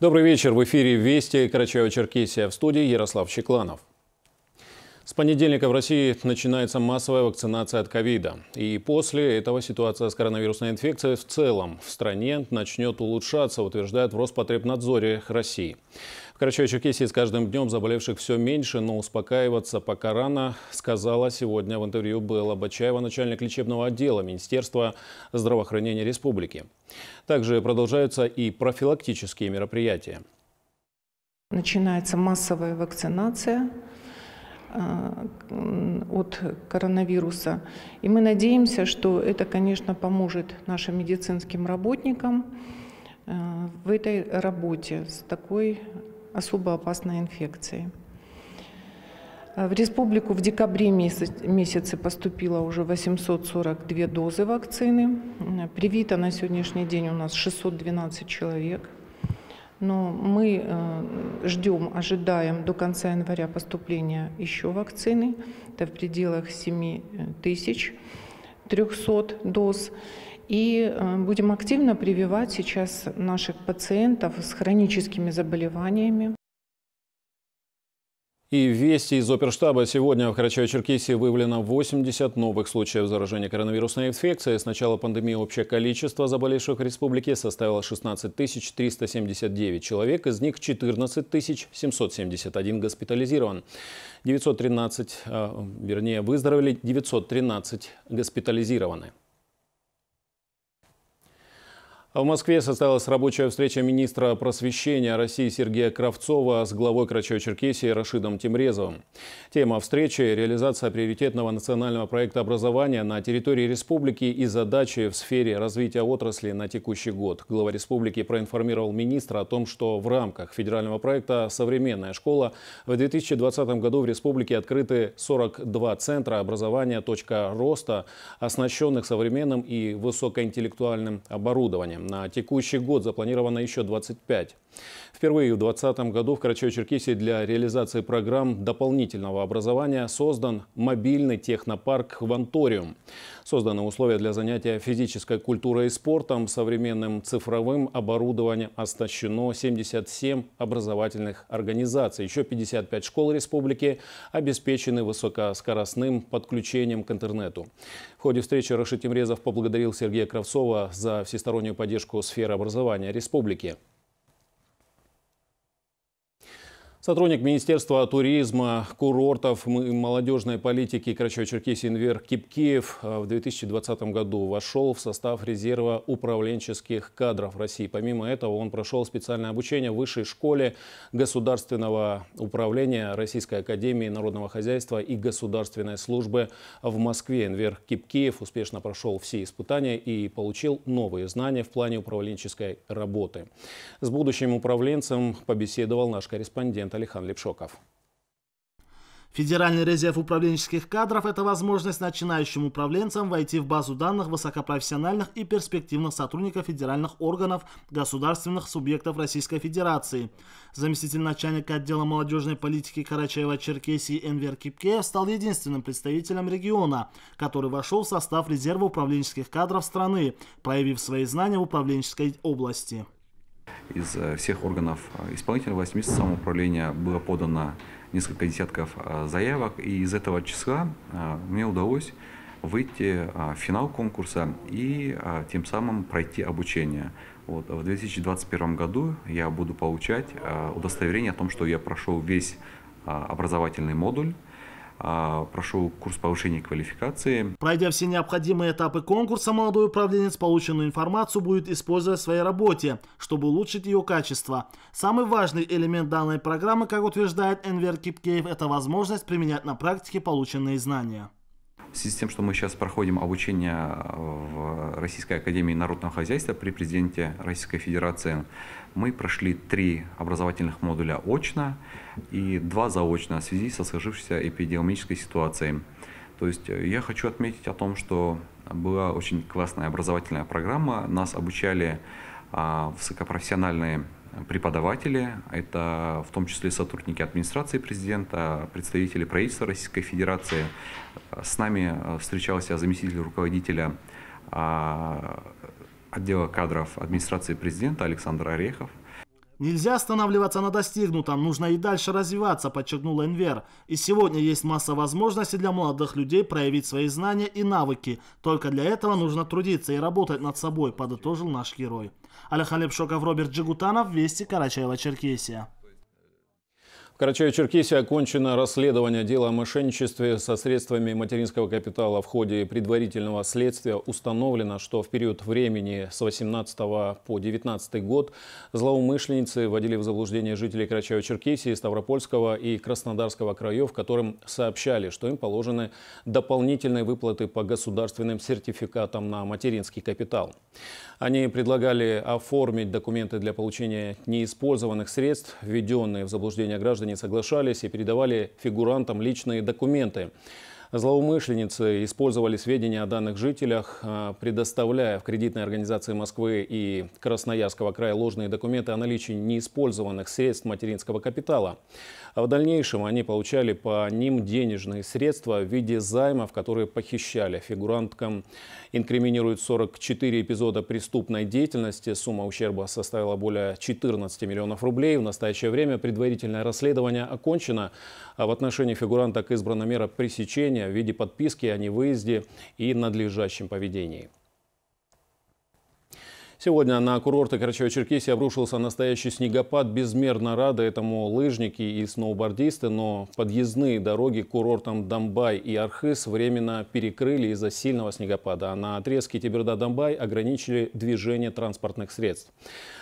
Добрый вечер. В эфире «Вести» Карачаева-Черкесия. В студии Ярослав Чекланов. С понедельника в России начинается массовая вакцинация от ковида. И после этого ситуация с коронавирусной инфекцией в целом в стране начнет улучшаться, утверждает в Роспотребнадзоре России. В карачаево с каждым днем заболевших все меньше, но успокаиваться пока рано, сказала сегодня в интервью Белла Бачаева, начальник лечебного отдела Министерства здравоохранения республики. Также продолжаются и профилактические мероприятия. Начинается массовая вакцинация а, от коронавируса. И мы надеемся, что это, конечно, поможет нашим медицинским работникам а, в этой работе с такой особо опасной инфекции. Э, в республику в декабре месяце поступило уже 842 дозы вакцины. Э, Привито на сегодняшний день у нас 612 человек. Но мы э, ждем, ожидаем до конца января поступления еще вакцины. Это в пределах 7 тысяч 300 доз. И э, будем активно прививать сейчас наших пациентов с хроническими заболеваниями. И вести из оперштаба. Сегодня в Карачаево-Черкесии выявлено 80 новых случаев заражения коронавирусной инфекцией. С начала пандемии общее количество заболевших в республике составило 16 379 человек. Из них 14 771 госпитализирован. 913, э, вернее, выздоровели 913 госпитализированы. А в Москве состоялась рабочая встреча министра просвещения России Сергея Кравцова с главой Карачаево-Черкесии Рашидом Тимрезовым. Тема встречи – реализация приоритетного национального проекта образования на территории республики и задачи в сфере развития отрасли на текущий год. Глава республики проинформировал министра о том, что в рамках федерального проекта «Современная школа» в 2020 году в республике открыты 42 центра образования «Точка роста», оснащенных современным и высокоинтеллектуальным оборудованием. На текущий год запланировано еще 25. Впервые в 2020 году в Карачаево-Черкесии для реализации программ дополнительного образования создан мобильный технопарк «Ванториум». Созданы условия для занятия физической культурой и спортом, современным цифровым оборудованием оснащено 77 образовательных организаций. Еще 55 школ республики обеспечены высокоскоростным подключением к интернету. В ходе встречи Рашид Тимрезов поблагодарил Сергея Кравцова за всестороннюю поддержку поддержку сферы образования республики. Сотрудник Министерства туризма, курортов и молодежной политики Карачаево-Черкесии Инвер Кипкиев э, в 2020 году вошел в состав резерва управленческих кадров России. Помимо этого он прошел специальное обучение в Высшей школе государственного управления Российской академии народного хозяйства и государственной службы в Москве. Инвер Кипкиев успешно прошел все испытания и получил новые знания в плане управленческой работы. С будущим управленцем побеседовал наш корреспондент корреспондент Алихан Лепшоков. Федеральный резерв управленческих кадров – это возможность начинающим управленцам войти в базу данных высокопрофессиональных и перспективных сотрудников федеральных органов государственных субъектов Российской Федерации. Заместитель начальника отдела молодежной политики Карачаева-Черкесии Энвер Кипкеев стал единственным представителем региона, который вошел в состав резерва управленческих кадров страны, проявив свои знания в управленческой области из э, всех органов э, исполнительной власти, мест самоуправления было подано несколько десятков э, заявок, и из этого числа мне удалось выйти в финал конкурса и тем самым пройти обучение. Вот. В 2021 году я буду получать удостоверение о том, что я прошел весь образовательный модуль, а, прошел курс повышения квалификации. Пройдя все необходимые этапы конкурса, молодой управленец полученную информацию будет использовать в своей работе, чтобы улучшить ее качество. Самый важный элемент данной программы, как утверждает Энвер Кипкеев, это возможность применять на практике полученные знания в связи с тем, что мы сейчас проходим обучение э, в Российской Академии народного хозяйства при президенте Российской Федерации, мы прошли три образовательных модуля очно и два заочно в связи со сложившейся эпидемиологической ситуацией. То есть э, я хочу отметить о том, что была очень классная образовательная программа. Нас обучали а, высокопрофессиональные преподаватели, это в том числе сотрудники администрации президента, представители правительства Российской Федерации. С нами э, встречался заместитель руководителя а, отдела кадров администрации президента Александр Орехов – Нельзя останавливаться на достигнутом, нужно и дальше развиваться, подчеркнул Энвер. И сегодня есть масса возможностей для молодых людей проявить свои знания и навыки. Только для этого нужно трудиться и работать над собой, подытожил наш герой. Алихалеб Шоков, Роберт Джигутанов, Вести Карачаева, Черкесия. Карачаево-Черкесии окончено расследование дела о мошенничестве со средствами материнского капитала. В ходе предварительного следствия установлено, что в период времени с 18 по 19 год злоумышленницы вводили в заблуждение жителей Карачаево-Черкесии, Ставропольского и Краснодарского краев, которым сообщали, что им положены дополнительные выплаты по государственным сертификатам на материнский капитал. Они предлагали оформить документы для получения неиспользованных средств, введенные в заблуждение граждан не соглашались и передавали фигурантам личные документы. Злоумышленницы использовали сведения о данных жителях, а, предоставляя в кредитной организации Москвы и Красноярского края ложные документы о наличии неиспользованных средств материнского капитала. А в дальнейшем они получали по ним денежные средства в виде займов, которые похищали. Фигуранткам инкриминируют 44 эпизода преступной деятельности. Сумма ущерба составила более 14 миллионов рублей. В настоящее время предварительное расследование окончено. А в отношении фигуранток избрана мера пресечения уведомления в виде подписки о невыезде и надлежащем поведении. Сегодня на курорты Карачаево-Черкесии обрушился настоящий снегопад. Безмерно рады этому лыжники и сноубордисты, но подъездные дороги к курортам Домбай и Архыз временно перекрыли из-за сильного снегопада. А на отрезке Тиберда-Домбай ограничили движение транспортных средств.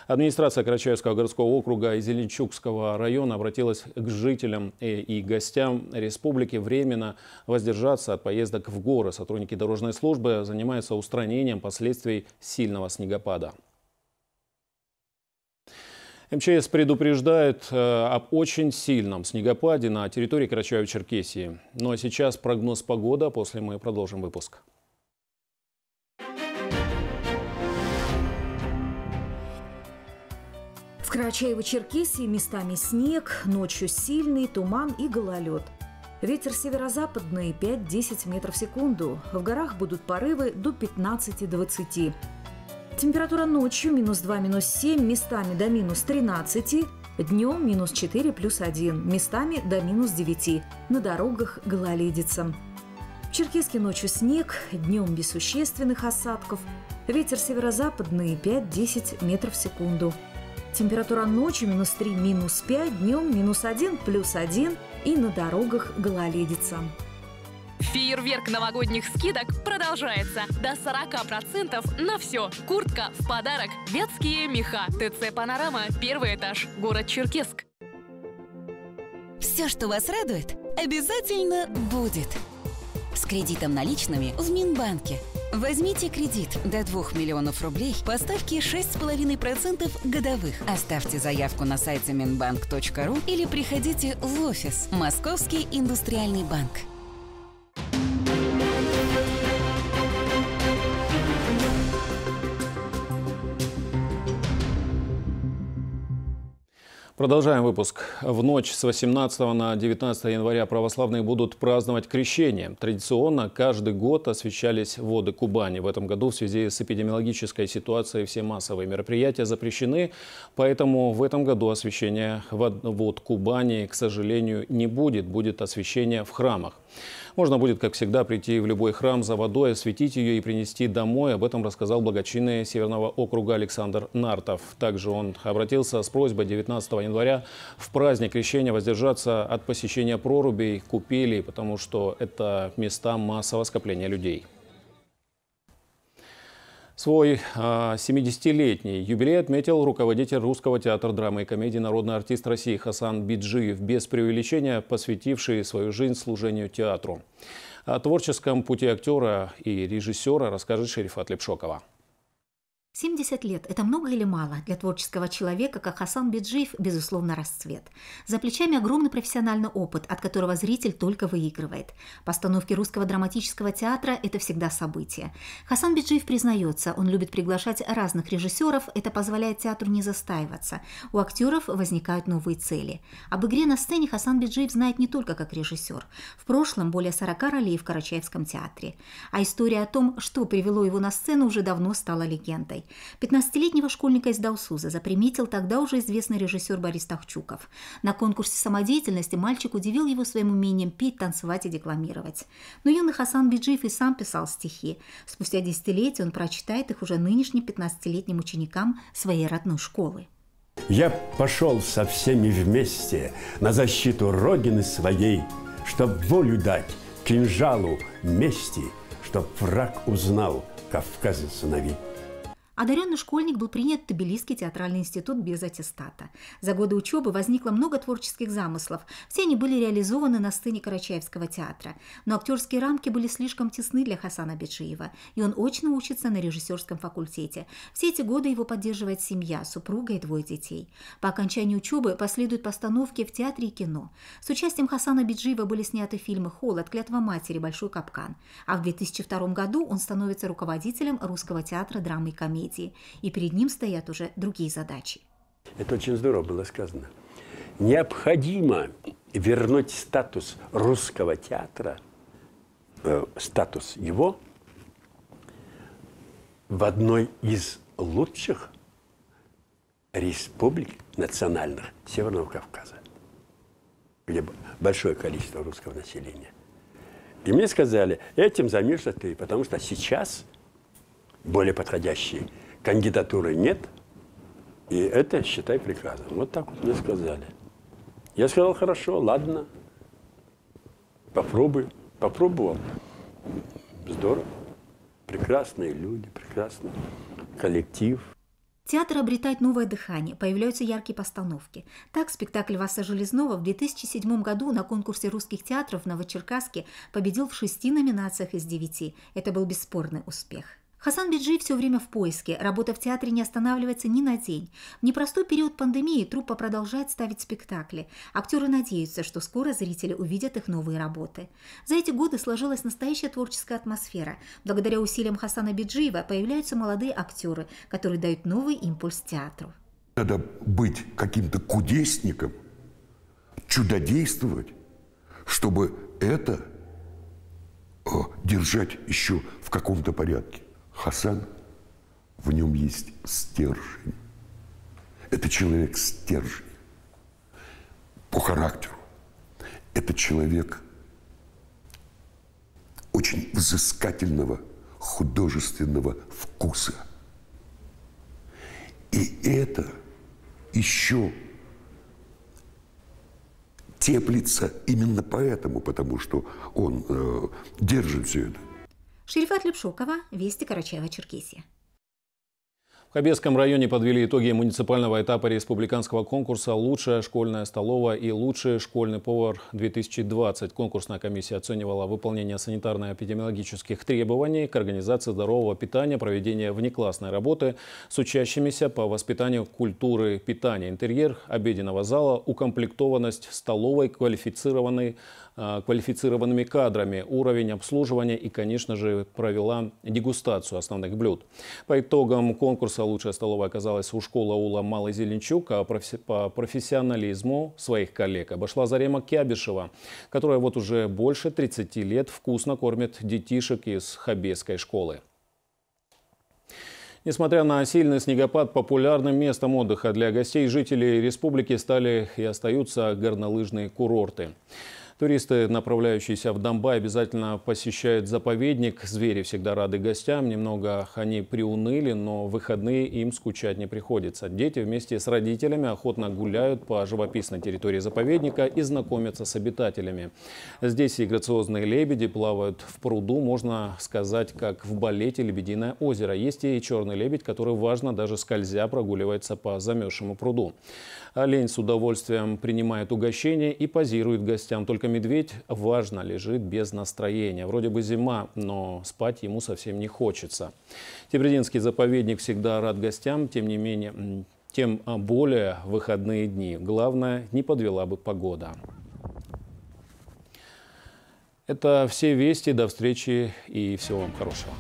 Администрация Карачаевского городского округа и Зеленчукского района обратилась к жителям и гостям республики временно воздержаться от поездок в горы. Сотрудники дорожной службы занимаются устранением последствий сильного снегопада. МЧС предупреждает э, об очень сильном снегопаде на территории Карачаево-Черкесии. Ну а сейчас прогноз погода, после мы продолжим выпуск. Карачаево-Черкесии местами снег, ночью сильный туман и гололед. Ветер северо-западный 5-10 метров в секунду. В горах будут порывы до 15-20. Температура ночью минус 2, минус 7, местами до минус 13, днем минус 4, плюс 1, местами до минус 9. На дорогах гололедица. В Черкеске ночью снег, днем без существенных осадков. Ветер северо-западный 5-10 метров в секунду. Температура ночью минус 3, минус 5, днем минус 1, плюс 1 и на дорогах гололедица. Фейерверк новогодних скидок продолжается. До 40% на все. Куртка в подарок. Ветские меха. ТЦ «Панорама», первый этаж, город Черкесск. Все, что вас радует, обязательно будет. С кредитом наличными в Минбанке – Возьмите кредит до 2 миллионов рублей по ставке 6,5% годовых. Оставьте заявку на сайте minbank.ru или приходите в офис Московский индустриальный банк. Продолжаем выпуск. В ночь с 18 на 19 января православные будут праздновать крещение. Традиционно каждый год освещались воды Кубани. В этом году в связи с эпидемиологической ситуацией все массовые мероприятия запрещены, поэтому в этом году освещения вод Кубани, к сожалению, не будет. Будет освещение в храмах. Можно будет, как всегда, прийти в любой храм за водой, осветить ее и принести домой. Об этом рассказал благочинный Северного округа Александр Нартов. Также он обратился с просьбой 19 января января в праздник Крещения воздержаться от посещения прорубей, купелей, потому что это места массового скопления людей. Свой 70-летний а, юбилей отметил руководитель русского театра драмы и комедии народный артист России Хасан Биджиев, без преувеличения посвятивший свою жизнь служению театру. О творческом пути актера и режиссера расскажет Шерифат Лепшокова. 70 лет – это много или мало? Для творческого человека, как Хасан Беджиев, безусловно, расцвет. За плечами огромный профессиональный опыт, от которого зритель только выигрывает. Постановки русского драматического театра – это всегда событие. Хасан Беджиев признается, он любит приглашать разных режиссеров, это позволяет театру не застаиваться. У актеров возникают новые цели. Об игре на сцене Хасан Беджиев знает не только как режиссер. В прошлом более 40 ролей в Карачаевском театре. А история о том, что привело его на сцену, уже давно стала легендой. 15-летнего школьника из Даусуза заприметил тогда уже известный режиссер Борис Тахчуков. На конкурсе самодеятельности мальчик удивил его своим умением петь, танцевать и декламировать. Но юный Хасан Биджиев и сам писал стихи. Спустя десятилетия он прочитает их уже нынешним 15-летним ученикам своей родной школы. Я пошел со всеми вместе на защиту Родины своей, чтоб волю дать кинжалу мести, чтоб враг узнал Кавказа сыновей. Одаренный школьник был принят в Тбилисский театральный институт без аттестата. За годы учебы возникло много творческих замыслов. Все они были реализованы на сцене Карачаевского театра. Но актерские рамки были слишком тесны для Хасана Беджиева, и он очно учится на режиссерском факультете. Все эти годы его поддерживает семья, супруга и двое детей. По окончании учебы последуют постановки в театре и кино. С участием Хасана Беджиева были сняты фильмы «Холод», «Клятва матери», «Большой капкан». А в 2002 году он становится руководителем Русского театра драмы и комедии трагедии, и перед ним стоят уже другие задачи. Это очень здорово было сказано. Необходимо вернуть статус русского театра, э, статус его в одной из лучших республик национальных Северного Кавказа, где большое количество русского населения. И мне сказали, этим займешься ты, потому что сейчас более подходящие. Кандидатуры нет, и это, считай, приказом. Вот так вот мне сказали. Я сказал, хорошо, ладно, попробуй. Попробовал. Здорово. Прекрасные люди, прекрасный коллектив. Театр обретает новое дыхание, появляются яркие постановки. Так, спектакль Васа Железного в 2007 году на конкурсе русских театров в Новочеркасске победил в шести номинациях из девяти. Это был бесспорный успех. Хасан Биджи все время в поиске, работа в театре не останавливается ни на день. В непростой период пандемии труппа продолжает ставить спектакли. Актеры надеются, что скоро зрители увидят их новые работы. За эти годы сложилась настоящая творческая атмосфера. Благодаря усилиям Хасана Биджиева появляются молодые актеры, которые дают новый импульс театру. Надо быть каким-то кудесником, чудодействовать, чтобы это э, держать еще в каком-то порядке. Хасан, в нем есть стержень. Это человек стержень по характеру. Это человек очень взыскательного художественного вкуса. И это еще теплится именно поэтому, потому что он э, держит все это. Шерифат Лепшукова, Вести Карачаева-Черкесия. В Хабесском районе подвели итоги муниципального этапа республиканского конкурса «Лучшая школьная столовая» и «Лучший школьный повар-2020». Конкурсная комиссия оценивала выполнение санитарно-эпидемиологических требований к организации здорового питания, проведение внеклассной работы с учащимися по воспитанию культуры питания, интерьер обеденного зала, укомплектованность столовой, квалифицированный Э, квалифицированными кадрами, уровень обслуживания и, конечно же, провела дегустацию основных блюд. По итогам конкурса лучшая столовая оказалась у школы Ула Малый Зеленчук, а по профессионализму своих коллег обошла Зарема Кябишева, которая вот уже больше 30 лет вкусно кормит детишек из Хабесской школы. Несмотря на сильный снегопад, популярным местом отдыха для гостей и жителей республики стали и остаются горнолыжные курорты. Туристы, направляющиеся в Донбай, обязательно посещают заповедник. Звери всегда рады гостям. Немного они приуныли, но в выходные им скучать не приходится. Дети вместе с родителями охотно гуляют по живописной территории заповедника и знакомятся с обитателями. Здесь и грациозные лебеди плавают в пруду, можно сказать, как в балете «Лебединое озеро». Есть и черный лебедь, который важно даже скользя прогуливается по замерзшему пруду. Олень с удовольствием принимает угощение и позирует гостям. Только только медведь важно лежит без настроения. Вроде бы зима, но спать ему совсем не хочется. Тебрединский заповедник всегда рад гостям, тем не менее, тем а, более выходные дни. Главное, не подвела бы погода. Это все вести. До встречи и всего вам хорошего.